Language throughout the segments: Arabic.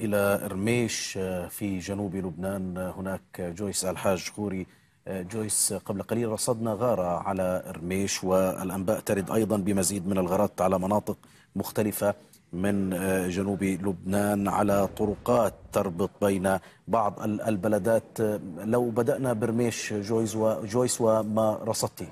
إلى إرميش آه، في جنوب لبنان آه، هناك جويس الحاج خوري آه، جويس قبل قليل رصدنا غارة على إرميش والأنباء ترد أيضا بمزيد من الغارات على مناطق مختلفة من جنوب لبنان على طرقات تربط بين بعض البلدات لو بدأنا برميش جويس وما رصدته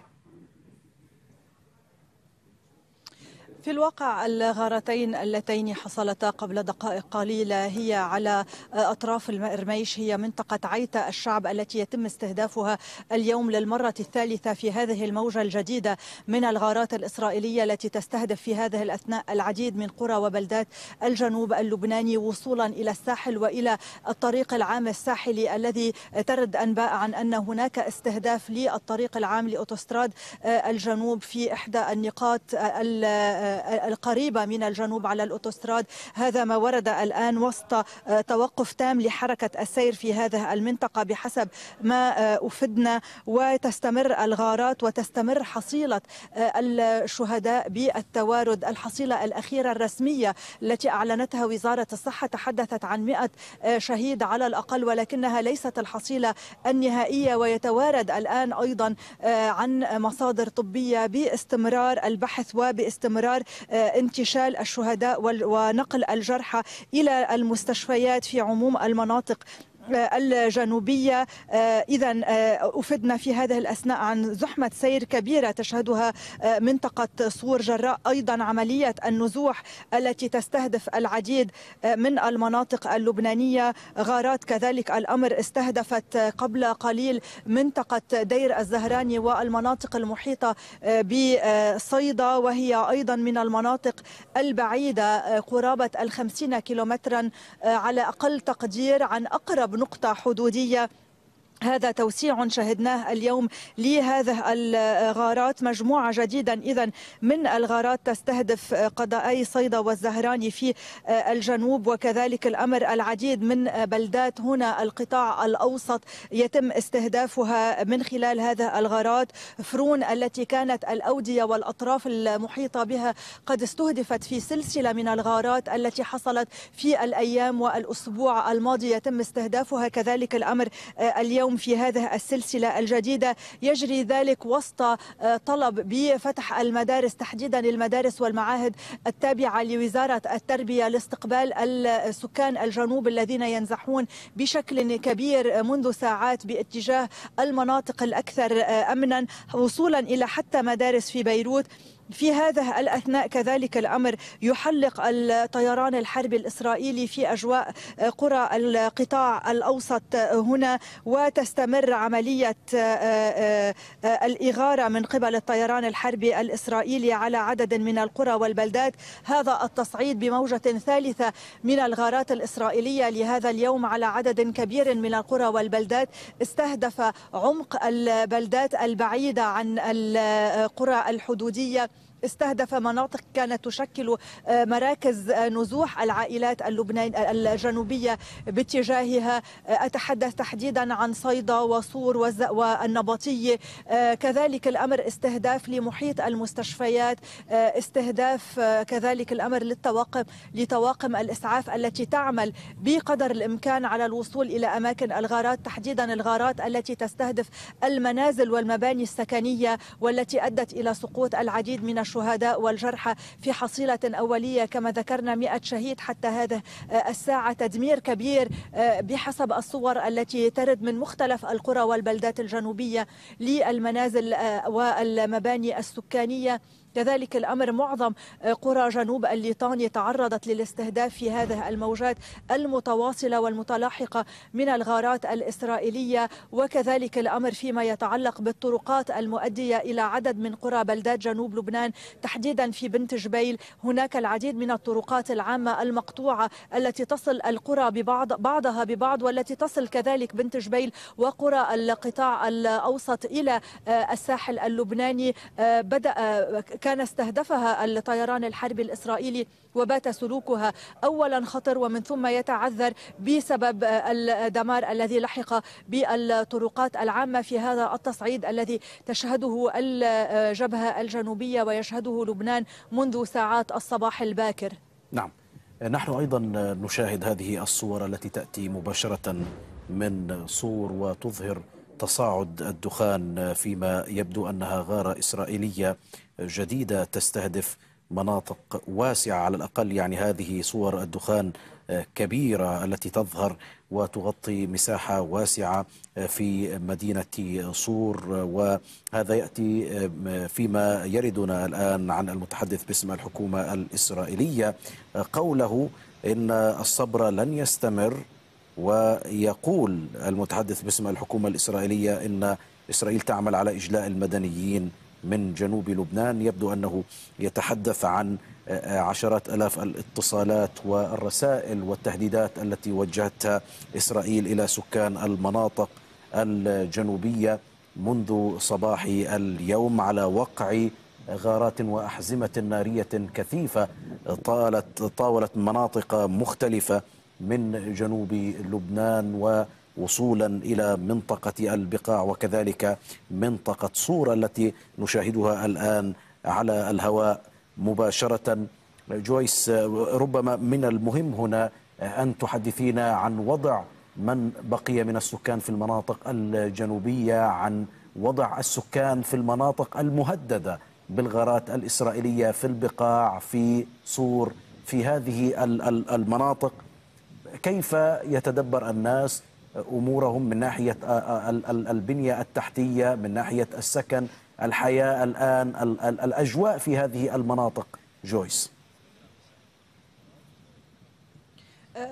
في الواقع الغارتين اللتين حصلتا قبل دقائق قليلة هي على آه، أطراف المرميش هي منطقة عيتا الشعب التي يتم استهدافها اليوم للمرة الثالثة في هذه الموجة الجديدة من الغارات الإسرائيلية التي تستهدف في هذه الأثناء العديد من قرى وبلدات الجنوب اللبناني وصولا إلى الساحل وإلى الطريق العام الساحلي الذي ترد أنباء عن أن هناك استهداف للطريق العام لأوتوستراد آه، الجنوب في إحدى النقاط آه، القريبة من الجنوب على الأوتوستراد هذا ما ورد الآن وسط آه، توقف تام لحركة السير في هذه المنطقة بحسب ما آه، أفدنا وتستمر الغارات وتستمر حصيلة آه، الشهداء بالتوارد الحصيلة الأخيرة الرسمية التي أعلنتها وزارة الصحة تحدثت عن 100 شهيد على الأقل ولكنها ليست الحصيلة النهائية ويتوارد الآن أيضا عن مصادر طبية باستمرار البحث وباستمرار آه، انتشال الشهداء ونقل الجرحى إلى المستشفيات في عموم المناطق آه، الجنوبية آه، إذا آه، أفدنا في هذه الأثناء عن زحمة سير كبيرة تشهدها منطقة صور جراء أيضا عملية النزوح التي تستهدف العديد من المناطق اللبنانية غارات كذلك الأمر استهدفت قبل قليل منطقة دير الزهراني والمناطق المحيطة بصيدا وهي أيضا من المناطق البعيدة قرابة الخمسين كيلومترا على أقل تقدير عن أقرب بنقطة حدودية هذا توسيع شهدناه اليوم لهذه الغارات مجموعة جديدا إذا من الغارات تستهدف قضائي صيدا والزهراني في الجنوب وكذلك الأمر العديد من بلدات هنا القطاع الأوسط يتم استهدافها من خلال هذه الغارات فرون التي كانت الأودية والأطراف المحيطة بها قد استهدفت في سلسلة من الغارات التي حصلت في الأيام والأسبوع الماضي يتم استهدافها كذلك الأمر اليوم اليوم في هذه السلسلة الجديدة يجري ذلك وسط آه، طلب بفتح المدارس تحديدا المدارس والمعاهد التابعة لوزارة التربية لاستقبال السكان الجنوب الذين ينزحون بشكل كبير منذ ساعات باتجاه المناطق الأكثر آه، أمنا وصولا إلى حتى مدارس في بيروت في هذا الأثناء كذلك الأمر يحلق الطيران الحربي الإسرائيلي في أجواء قرى القطاع الأوسط هنا وتستمر عملية آه، آه، الإغارة من قبل الطيران الحربي الإسرائيلي على عدد من القرى والبلدات هذا التصعيد بموجة ثالثة من الغارات الإسرائيلية لهذا اليوم على عدد كبير من القرى والبلدات استهدف عمق البلدات البعيدة عن القرى الحدودية استهدف مناطق كانت تشكل آه، مراكز آه، نزوح العائلات اللبنان الجنوبية باتجاهها آه، أتحدث تحديدا عن صيدا وصور والنبطية كذلك الأمر استهداف لمحيط المستشفيات استهداف كذلك الأمر للطواقم لطواقم الإسعاف التي تعمل بقدر الإمكان على الوصول إلى أماكن الغارات تحديدا الغارات التي تستهدف المنازل والمباني السكنية والتي أدت إلى سقوط العديد من الشهداء والجرحى في حصيلة أولية كما ذكرنا مئة شهيد حتى هذه آه، الساعة تدمير كبير آه، بحسب الصور التي ترد من مختلف القرى والبلدات الجنوبية للمنازل آه، والمباني السكانية كذلك الأمر معظم آه، قرى جنوب الليطاني تعرضت للاستهداف في هذه الموجات المتواصلة والمتلاحقة من الغارات الإسرائيلية وكذلك الأمر فيما يتعلق بالطرقات المؤدية إلى عدد من قرى بلدات جنوب لبنان تحديدا في بنت جبيل هناك العديد من الطرقات العامة المقطوعة التي تصل القرى ببعض بعضها ببعض والتي تصل كذلك بنت جبيل وقرى القطاع الأوسط إلى آه، الساحل اللبناني آه، بدأ كان استهدفها الطيران الحربي الإسرائيلي وبات سلوكها أولا خطر ومن ثم يتعذر بسبب الدمار الذي لحق بالطرقات العامة في هذا التصعيد الذي تشهده الجبهة الجنوبية ويشهده لبنان منذ ساعات الصباح الباكر نعم نحن أيضا نشاهد هذه الصور التي تأتي مباشرة من صور وتظهر تصاعد الدخان فيما يبدو أنها غارة إسرائيلية جديدة تستهدف مناطق واسعة على الأقل يعني هذه صور الدخان كبيرة التي تظهر وتغطي مساحة واسعة في مدينة صور وهذا يأتي فيما يردنا الآن عن المتحدث باسم الحكومة الإسرائيلية قوله إن الصبر لن يستمر ويقول المتحدث باسم الحكومة الإسرائيلية إن إسرائيل تعمل على إجلاء المدنيين من جنوب لبنان يبدو أنه يتحدث عن عشرات ألاف الاتصالات والرسائل والتهديدات التي وجهتها إسرائيل إلى سكان المناطق الجنوبية منذ صباح اليوم على وقع غارات وأحزمة نارية كثيفة طالت طاولت مناطق مختلفة من جنوب لبنان ووصولا إلى منطقة البقاع وكذلك منطقة صورة التي نشاهدها الآن على الهواء مباشرة جويس ربما من المهم هنا أن تحدثينا عن وضع من بقي من السكان في المناطق الجنوبية عن وضع السكان في المناطق المهددة بالغارات الإسرائيلية في البقاع في صور في هذه المناطق كيف يتدبر الناس امورهم من ناحيه البنيه التحتيه من ناحيه السكن الحياه الان الاجواء في هذه المناطق جويس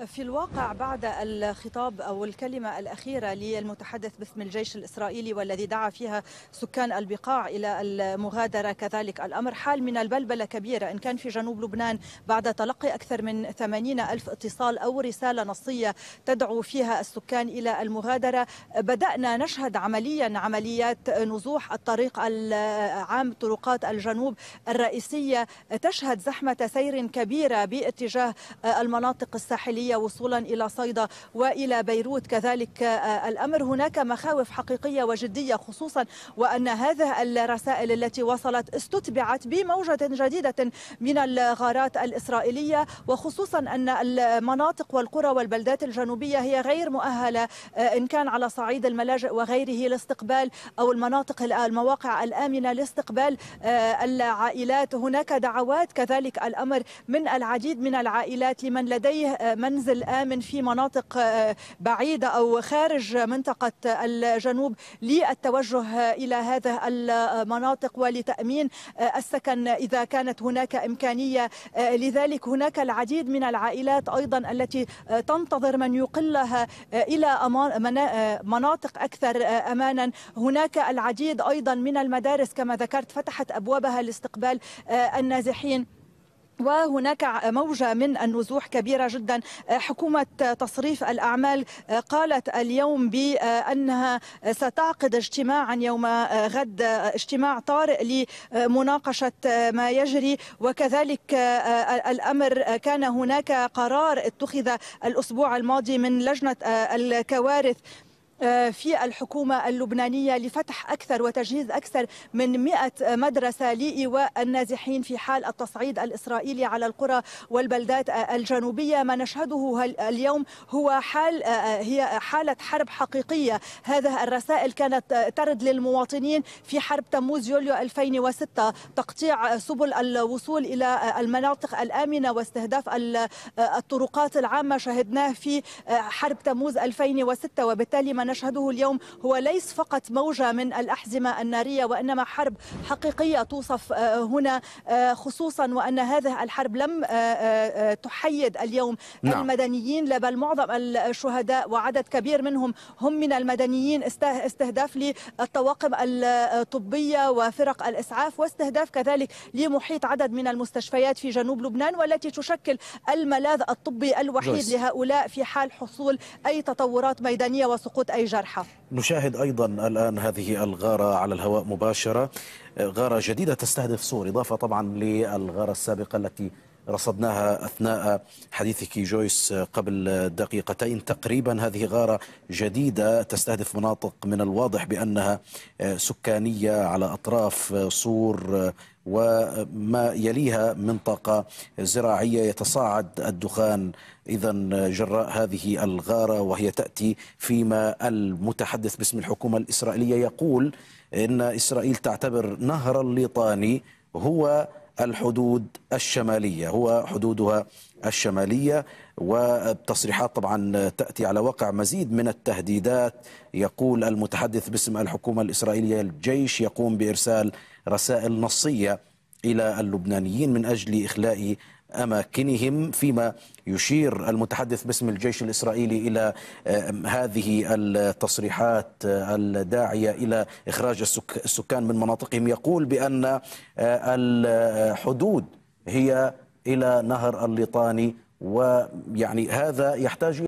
في الواقع بعد الخطاب او الكلمه الاخيره للمتحدث باسم الجيش الاسرائيلي والذي دعا فيها سكان البقاع الى المغادره كذلك الامر حال من البلبله كبيره ان كان في جنوب لبنان بعد تلقي اكثر من 80 الف اتصال او رساله نصيه تدعو فيها السكان الى المغادره بدانا نشهد عمليا عمليات نزوح الطريق العام طرقات الجنوب الرئيسيه تشهد زحمه سير كبيره باتجاه المناطق الساحليه الساحلية وصولا إلى صيدا وإلى بيروت كذلك آه، الأمر هناك مخاوف حقيقية وجدية خصوصا وأن هذه الرسائل التي وصلت استتبعت بموجة جديدة من الغارات الإسرائيلية وخصوصا أن المناطق والقرى والبلدات الجنوبية هي غير مؤهلة آه، إن كان على صعيد الملاجئ وغيره لاستقبال أو المناطق المواقع الآمنة لاستقبال آه، العائلات هناك دعوات كذلك الأمر من العديد من العائلات لمن لديه منزل آمن في مناطق آه، بعيدة أو خارج منطقة الجنوب للتوجه إلى هذه المناطق ولتأمين آه، السكن إذا كانت هناك إمكانية آه، لذلك هناك العديد من العائلات أيضا التي تنتظر من يقلها إلى مناطق أكثر أمانا هناك العديد أيضا من المدارس كما ذكرت فتحت أبوابها لاستقبال النازحين وهناك موجة من النزوح كبيرة جدا آه، حكومة تصريف الأعمال آه، قالت اليوم بأنها ستعقد اجتماعا يوم آه، غد اجتماع طارئ لمناقشة ما يجري وكذلك الأمر كان هناك قرار اتخذ الأسبوع الماضي من لجنة الكوارث آه، في الحكومة اللبنانية لفتح أكثر وتجهيز أكثر من 100 مدرسة لإيواء النازحين في حال التصعيد الإسرائيلي على القرى والبلدات الجنوبية ما نشهده اليوم هو حال آه، آه، هي حالة حرب حقيقية هذه الرسائل كانت ترد للمواطنين في حرب تموز يوليو 2006 تقطيع سبل الوصول إلى المناطق الآمنة واستهداف الطرقات العامة شهدناه في حرب تموز 2006 وبالتالي ما نشهده اليوم هو ليس فقط موجة من الأحزمة النارية وإنما حرب حقيقية توصف آه، هنا آه، خصوصا وأن هذه الحرب لم آه، تحيد اليوم نعم. المدنيين لا بل معظم الشهداء وعدد كبير منهم هم من المدنيين استهداف للطواقم الطبية وفرق الإسعاف واستهداف كذلك لمحيط عدد من المستشفيات في جنوب لبنان والتي تشكل الملاذ الطبي الوحيد جويس. لهؤلاء في حال حصول أي تطورات ميدانية وسقوط أي جرحى نشاهد أيضا الآن هذه الغارة على الهواء مباشرة غارة جديدة تستهدف سور إضافة طبعا للغارة السابقة التي رصدناها أثناء حديثك جويس قبل دقيقتين تقريبا هذه غارة جديدة تستهدف مناطق من الواضح بأنها سكانية على أطراف سور وما يليها منطقة زراعية يتصاعد الدخان إذا جراء هذه الغارة وهي تأتي فيما المتحدث باسم الحكومة الإسرائيلية يقول إن إسرائيل تعتبر نهر الليطاني هو الحدود الشمالية هو حدودها الشمالية والتصريحات طبعا تأتي على وقع مزيد من التهديدات يقول المتحدث باسم الحكومة الإسرائيلية الجيش يقوم بإرسال رسائل نصية إلى اللبنانيين من أجل إخلاء أماكنهم فيما يشير المتحدث باسم الجيش الإسرائيلي إلى هذه التصريحات آه، الداعية إلى إخراج السكان من مناطقهم يقول بأن آه، الحدود هي إلى نهر الليطاني ويعني هذا يحتاج